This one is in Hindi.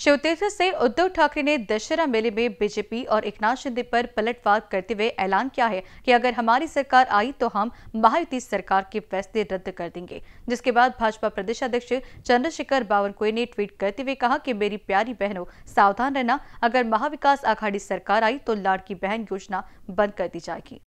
शिवतीर्थ से उद्धव ठाकरे ने दशहरा मेले में बीजेपी और एकनाथ शिंदे पर पलटवार करते हुए ऐलान किया है कि अगर हमारी सरकार आई तो हम महायुति सरकार के फैसले रद्द कर देंगे जिसके बाद भाजपा प्रदेश अध्यक्ष चंद्रशेखर बावनकुए ने ट्वीट करते हुए कहा कि मेरी प्यारी बहनों सावधान रहना अगर महाविकास आघाड़ी सरकार आई तो लाड़की बहन योजना बंद कर दी जाएगी